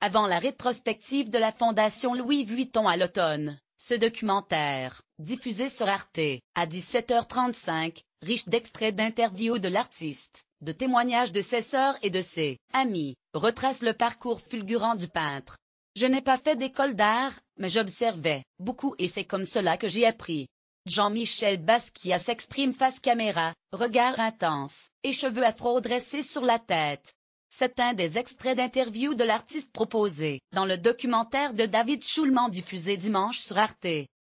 avant la rétrospective de la Fondation Louis Vuitton à l'automne. Ce documentaire, diffusé sur Arte, à 17h35, riche d'extraits d'interviews de l'artiste, de témoignages de ses sœurs et de ses amis, retrace le parcours fulgurant du peintre. Je n'ai pas fait d'école d'art, mais j'observais beaucoup et c'est comme cela que j'ai appris. Jean-Michel Basquiat s'exprime face caméra, regard intense, et cheveux afro dressés sur la tête. C'est un des extraits d'interview de l'artiste proposé dans le documentaire de David Schulman diffusé dimanche sur Arte.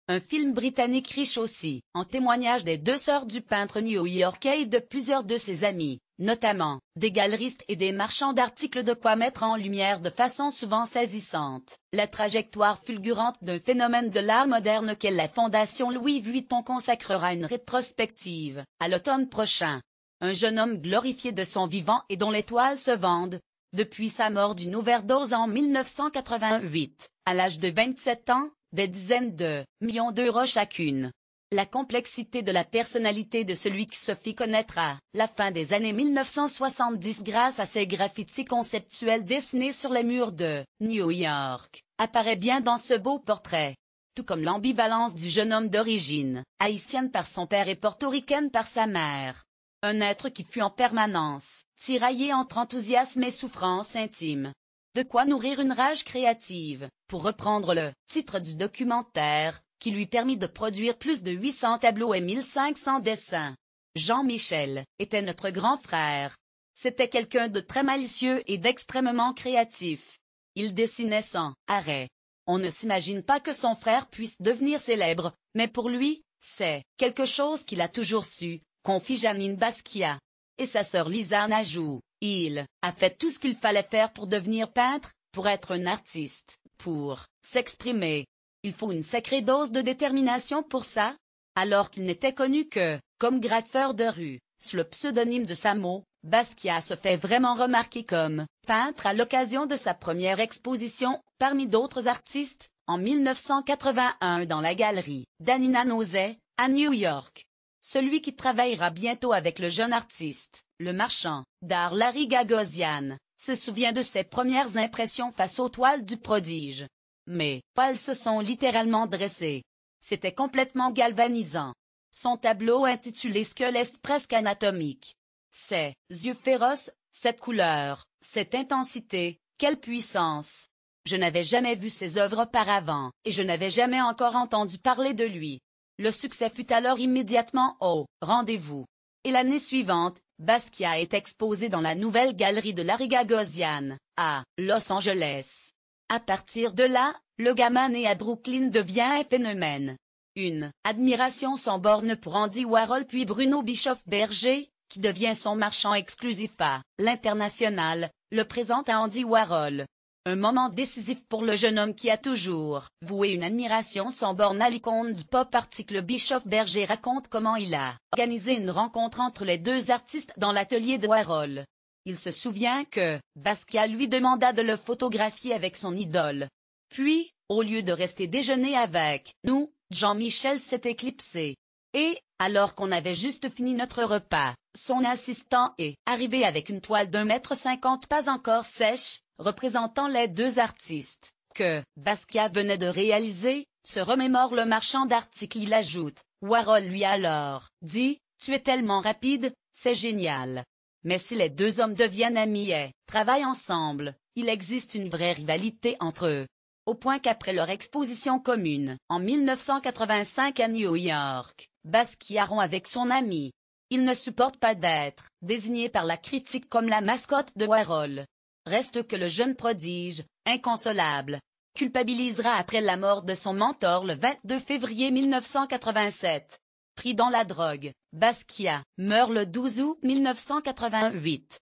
Un film britannique riche aussi, en témoignage des deux sœurs du peintre new-yorkais et de plusieurs de ses amis, notamment des galeristes et des marchands d'articles de quoi mettre en lumière de façon souvent saisissante la trajectoire fulgurante d'un phénomène de l'art moderne qu'est la Fondation Louis Vuitton consacrera une rétrospective à l'automne prochain un jeune homme glorifié de son vivant et dont les toiles se vendent, depuis sa mort d'une overdose en 1988, à l'âge de 27 ans, des dizaines de millions d'euros chacune. La complexité de la personnalité de celui qui se fit connaître à la fin des années 1970 grâce à ses graffitis conceptuels dessinés sur les murs de New York apparaît bien dans ce beau portrait. Tout comme l'ambivalence du jeune homme d'origine, haïtienne par son père et portoricaine par sa mère, un être qui fut en permanence, tiraillé entre enthousiasme et souffrance intime. De quoi nourrir une rage créative, pour reprendre le titre du documentaire, qui lui permit de produire plus de 800 tableaux et 1500 dessins. Jean-Michel était notre grand frère. C'était quelqu'un de très malicieux et d'extrêmement créatif. Il dessinait sans arrêt. On ne s'imagine pas que son frère puisse devenir célèbre, mais pour lui, c'est quelque chose qu'il a toujours su, confie Janine Basquiat. Et sa sœur Lisa Najou, il a fait tout ce qu'il fallait faire pour devenir peintre, pour être un artiste, pour s'exprimer. Il faut une sacrée dose de détermination pour ça. Alors qu'il n'était connu que, comme graffeur de rue, sous le pseudonyme de Samo, Basquiat se fait vraiment remarquer comme peintre à l'occasion de sa première exposition, parmi d'autres artistes, en 1981 dans la galerie d'Anina Nozay à New York celui qui travaillera bientôt avec le jeune artiste, le marchand d'art Larry Gagosian, se souvient de ses premières impressions face aux toiles du prodige. Mais, elles se sont littéralement dressées. C'était complètement galvanisant. Son tableau intitulé Squelette presque anatomique. Ses yeux féroces, cette couleur, cette intensité, quelle puissance. Je n'avais jamais vu ses œuvres auparavant, et je n'avais jamais encore entendu parler de lui. Le succès fut alors immédiatement au rendez-vous. Et l'année suivante, Basquiat est exposé dans la nouvelle galerie de Riga Gosian, à Los Angeles. À partir de là, le gamin né à Brooklyn devient un phénomène. Une admiration sans borne pour Andy Warhol puis Bruno Bischoff-Berger, qui devient son marchand exclusif à l'international, le présente à Andy Warhol, un moment décisif pour le jeune homme qui a toujours voué une admiration sans borne à l'icône du pop article Bischoff Berger raconte comment il a organisé une rencontre entre les deux artistes dans l'atelier de Warhol. Il se souvient que Basquiat lui demanda de le photographier avec son idole. Puis, au lieu de rester déjeuner avec nous, Jean-Michel s'est éclipsé. Et, alors qu'on avait juste fini notre repas, son assistant est arrivé avec une toile d'un mètre cinquante pas encore sèche, représentant les deux artistes, que Basquiat venait de réaliser, se remémore le marchand d'articles. Il ajoute, Warhol lui alors, dit, tu es tellement rapide, c'est génial. Mais si les deux hommes deviennent amis et travaillent ensemble, il existe une vraie rivalité entre eux. Au point qu'après leur exposition commune, en 1985 à New York, Basquiat rompt avec son ami. Il ne supporte pas d'être désigné par la critique comme la mascotte de Warhol, reste que le jeune prodige, inconsolable, culpabilisera après la mort de son mentor le 22 février 1987. Pris dans la drogue, Basquiat meurt le 12 août 1988.